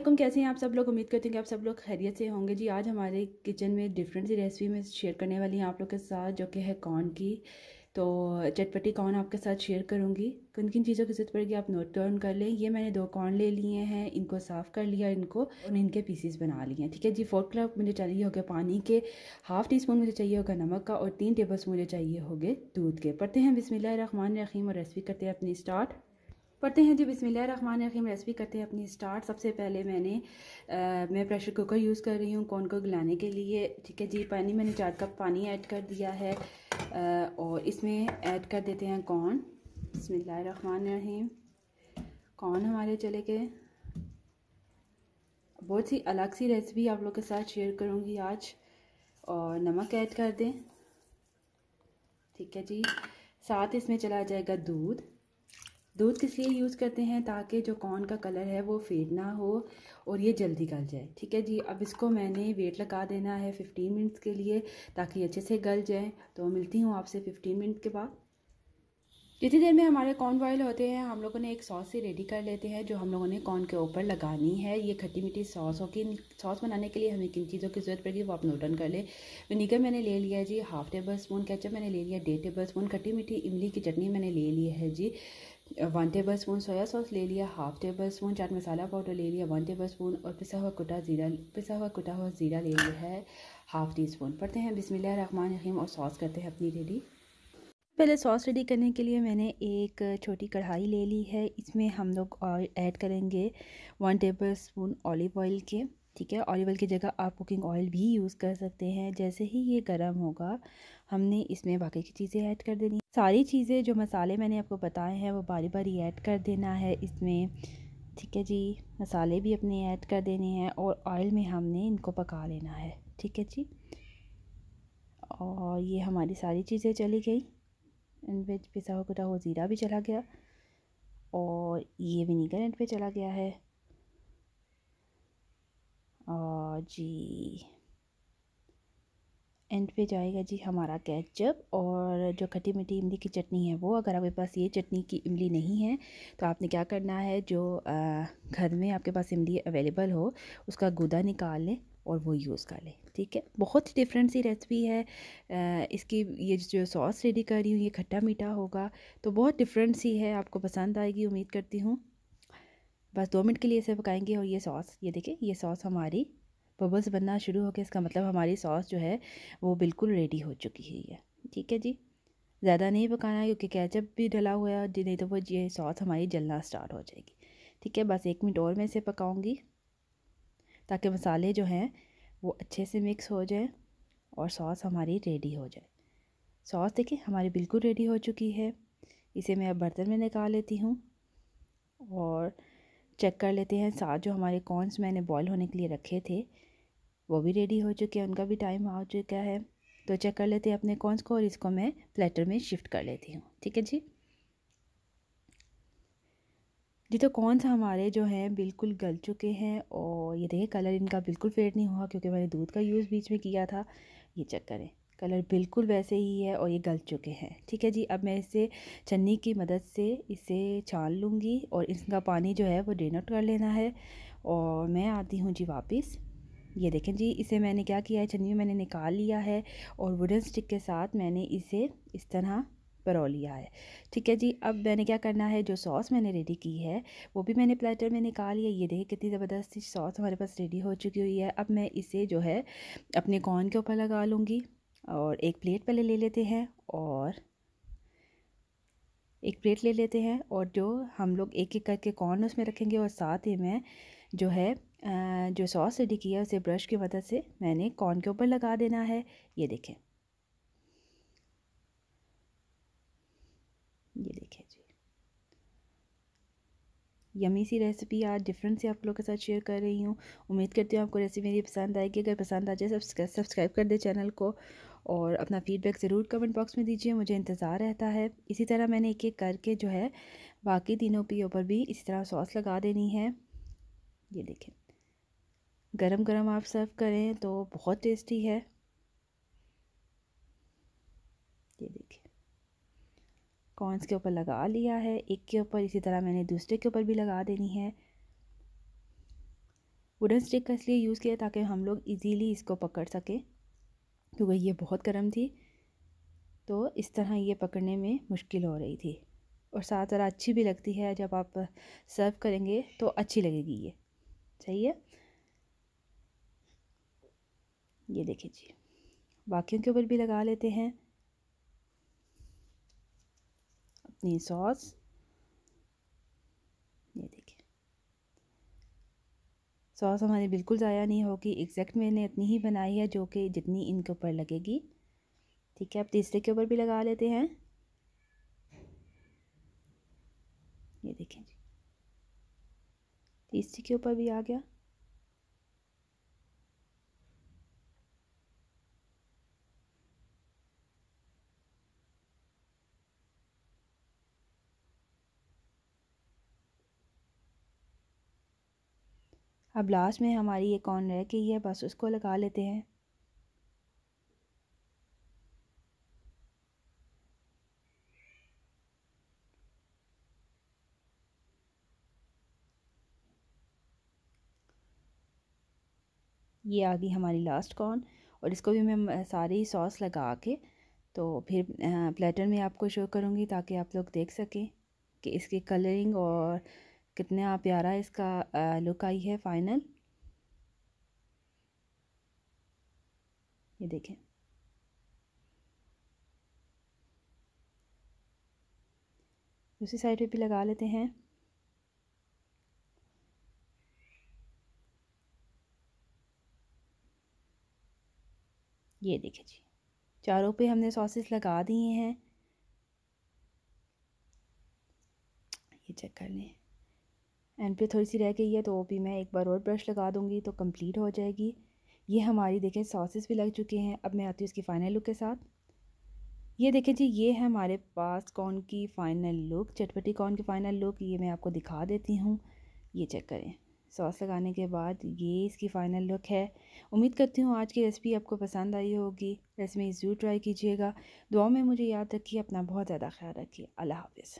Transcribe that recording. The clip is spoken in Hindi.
असलम कैसे हैं आप सब लोग उम्मीद करती हूँ कि आप सब लोग खैरियत से होंगे जी आज हमारे किचन में डिफरेंट सी रेसिपी में शेयर करने वाली हैं आप लोग के साथ जो कि है कॉर्न की तो चटपटी कॉर्न आपके साथ शेयर करूँगी किन किन चीज़ों की जरूरत पड़ेगी आप नोट तो डाउन कर लें ये मैंने दो कॉर्न ले लिए हैं इनको साफ़ कर लिया इनको और इनके पीसीस बना लिए हैं ठीक है जी फोर कप मुझे चाहिए होगा पानी के हाफ़ टी स्पून मुझे चाहिए होगा नमक का और तीन टेबल स्पून मुझे चाहिए होगे दूध के पढ़ते हैं बिसमिल्ल रखमान रखीम और रेसिपी करते हैं अपनी स्टार्ट पढ़ते हैं जी बिसमीम रेसिपी करते हैं अपनी स्टार्ट सबसे पहले मैंने आ, मैं प्रेशर कुकर यूज़ कर रही हूँ कौन को गलाने के लिए ठीक है जी पानी मैंने चार कप पानी ऐड कर दिया है आ, और इसमें ऐड कर देते हैं कौन रहीम कौन हमारे चले गए बहुत ही अलग सी रेसिपी आप लोग के साथ शेयर करूँगी आज और नमक ऐड कर दें ठीक है जी साथ इसमें चला जाएगा दूध दूध किस लिए यूज़ करते हैं ताकि जो कॉर्न का कलर है वो फेड ना हो और ये जल्दी गल जाए ठीक है जी अब इसको मैंने वेट लगा देना है फिफ्टीन मिनट्स के लिए ताकि अच्छे से गल जाए तो मिलती हूँ आपसे फिफ्टीन मिनट के बाद जितनी देर में हमारे कॉर्न बॉयल होते हैं हम लोगों ने एक सॉस से रेडी कर लेते हैं जो हम लोगों ने कॉर्न के ऊपर लगानी है ये खट्टी मीठी सॉस कि सॉस बनाने के लिए हमें किन चीज़ों की ज़रूरत पड़ेगी वो आप नोट डाउन कर लें विनीगर मैंने ले लिया है जी हाफ टेबल स्पून कैचअप मैंने ले लिया डेढ़ टेबल स्पून खट्टी मीठी इमली की चटनी मैंने ले ली है जी one tablespoon soya sauce ले लिया half tablespoon chaat masala powder ले लिया वन टेबल स्पून और पिसा हुआ कुटा ज़ीरा पिसा हुआ कुटा हुआ ज़ीरा ले लिया है हाफ़ टी स्पून पढ़ते हैं बिसमिल्ला रखमान रहीम और सॉस करते हैं अपनी रेडी पहले सॉस रेडी करने के लिए मैंने एक छोटी कढ़ाई ले ली है इसमें हम लोग ऑयल ऐड करेंगे one tablespoon olive oil के ठीक है ऑलिव ऑयल की जगह आप कुकिंग ऑयल भी यूज़ कर सकते हैं जैसे ही ये गर्म होगा हमने इसमें बाकी की चीज़ें ऐड कर देनी सारी चीज़ें जो मसाले मैंने आपको बताए हैं वो बारी बारी ऐड कर देना है इसमें ठीक है जी मसाले भी अपने ऐड कर देने हैं और ऑयल में हमने इनको पका लेना है ठीक है जी और ये हमारी सारी चीज़ें चली गई एंड पे पिसा हुआ कुटा हुआ ज़ीरा भी चला गया और ये विनीगर एंड पे चला गया है जी एंड पे जाएगा जी हमारा केचप और जो खट्टी मीठी इमली की चटनी है वो अगर आपके पास ये चटनी की इमली नहीं है तो आपने क्या करना है जो घर में आपके पास इमली अवेलेबल हो उसका गुदा निकाल लें और वो यूज़ कर लें ठीक है बहुत ही डिफरेंट सी रेसिपी है आ, इसकी ये जो सॉस रेडी कर रही हूँ ये खट्टा मीठा होगा तो बहुत डिफरेंट सी है आपको पसंद आएगी उम्मीद करती हूँ बस दो मिनट के लिए इसे पकाएंगे और ये सॉस ये देखिए ये सॉस हमारी बबल्स बनना शुरू हो गया इसका मतलब हमारी सॉस जो है वो बिल्कुल रेडी हो चुकी है ये ठीक है जी ज़्यादा नहीं पकाना है क्योंकि कैचअप भी डला हुआ है नहीं तो वो ये सॉस हमारी जलना स्टार्ट हो जाएगी ठीक है बस एक मिनट और मैं इसे पकाऊँगी ताकि मसाले जो हैं वो अच्छे से मिक्स हो जाए और सॉस हमारी रेडी हो जाए सॉस देखिए हमारी बिल्कुल रेडी हो चुकी है इसे मैं अब बर्तन में निकाल लेती हूँ और चेक कर लेते हैं साथ जो हमारे कॉर्नस मैंने बॉयल होने के लिए रखे थे वो भी रेडी हो चुके हैं उनका भी टाइम आ चुका है तो चेक कर लेते हैं अपने कॉर्नस को और इसको मैं प्लेटर में शिफ्ट कर लेती हूँ ठीक है जी जी तो कॉर्नस हमारे जो हैं बिल्कुल गल चुके हैं और ये देखिए कलर इनका बिल्कुल फेड नहीं हुआ क्योंकि मैंने दूध का यूज़ बीच में किया था ये चेक करें कलर बिल्कुल वैसे ही है और ये गल चुके हैं ठीक है जी अब मैं इसे छन्नी की मदद से इसे छान लूँगी और इसका पानी जो है वो ड्रेन आउट कर लेना है और मैं आती हूँ जी वापस ये देखें जी इसे मैंने क्या किया है छन्नी मैंने निकाल लिया है और वुडन स्टिक के साथ मैंने इसे इस तरह परो लिया है ठीक है जी अब मैंने क्या करना है जो सॉस मैंने रेडी की है वो भी मैंने प्लेटर में निकाल लिया ये देखिए कितनी ज़बरदस्त सॉस हमारे पास रेडी हो चुकी हुई है अब मैं इसे जो है अपने कॉर्न के ऊपर लगा लूँगी और एक प्लेट पहले ले लेते हैं और एक प्लेट ले लेते हैं और जो हम लोग एक एक करके कॉर्न उसमें रखेंगे और साथ ही मैं जो है जो सॉस रेडी किया उसे ब्रश की मदद से मैंने कॉर्न के ऊपर लगा देना है ये देखें ये देखें यमी सी रेसिपी आज डिफरेंट से आप लोगों के साथ शेयर कर रही हूँ उम्मीद करती हूँ आपको रेसिपी मेरी पसंद आएगी अगर पसंद आ जाए सब्सक्राइब कर दे चैनल को और अपना फीडबैक ज़रूर कमेंट बॉक्स में दीजिए मुझे इंतज़ार रहता है इसी तरह मैंने एक एक करके जो है बाकी तीनों पीओ पर भी इसी तरह सॉस लगा देनी है ये देखें गरम गरम आप सर्व करें तो बहुत टेस्टी है ये देखें कॉर्नस के ऊपर लगा लिया है एक के ऊपर इसी तरह मैंने दूसरे के ऊपर भी लगा देनी है वुडन स्टिक का इसलिए यूज़ किया ताकि हम लोग इजीली इसको पकड़ सकें क्योंकि ये बहुत गर्म थी तो इस तरह ये पकड़ने में मुश्किल हो रही थी और साथ ज़रा अच्छी भी लगती है जब आप सर्व करेंगे तो अच्छी लगेगी ये सही है ये देखिए जी बाकियों के ऊपर भी लगा लेते हैं अपनी सॉस ये देखिए सॉस हमारी बिल्कुल ज़ाया नहीं होगी एग्जैक्ट मैंने इतनी ही बनाई है जो कि जितनी इनके ऊपर लगेगी ठीक है अब तीसरे के ऊपर भी लगा लेते हैं ये देखें जी तीसरे के ऊपर भी आ गया अब लास्ट में हमारी ये कॉर्न रह गई है बस उसको लगा लेते हैं ये आ गई हमारी लास्ट कॉर्न और इसको भी मैं सारी सॉस लगा के तो फिर प्लेटर में आपको शो करूँगी ताकि आप लोग देख सकें कि इसकी कलरिंग और कितना प्यारा इसका लुक आई है फाइनल ये देखें दूसरी साइड पे भी लगा लेते हैं ये देखें जी चारों पे हमने सॉसेस लगा दिए हैं ये चेक कर लें एंड पे थोड़ी सी रह गई है तो वो भी मैं एक बार और ब्रश लगा दूँगी तो कम्प्लीट हो जाएगी ये हमारी देखें सॉसेस भी लग चुके हैं अब मैं आती हूँ इसकी फ़ाइनल लुक के साथ ये देखें जी ये है हमारे पास कौन की फ़ाइनल लुक चटपटी कौन की फ़ाइनल लुक ये मैं आपको दिखा देती हूँ ये चेक करें सॉस लगाने के बाद ये इसकी फ़ाइनल लुक है उम्मीद करती हूँ आज की रेसिपी आपको पसंद आई होगी रेसिपी ज़रूर ट्राई कीजिएगा दुआ में मुझे याद रखिए अपना बहुत ज़्यादा ख्याल रखिए अल्लाह हाफिज़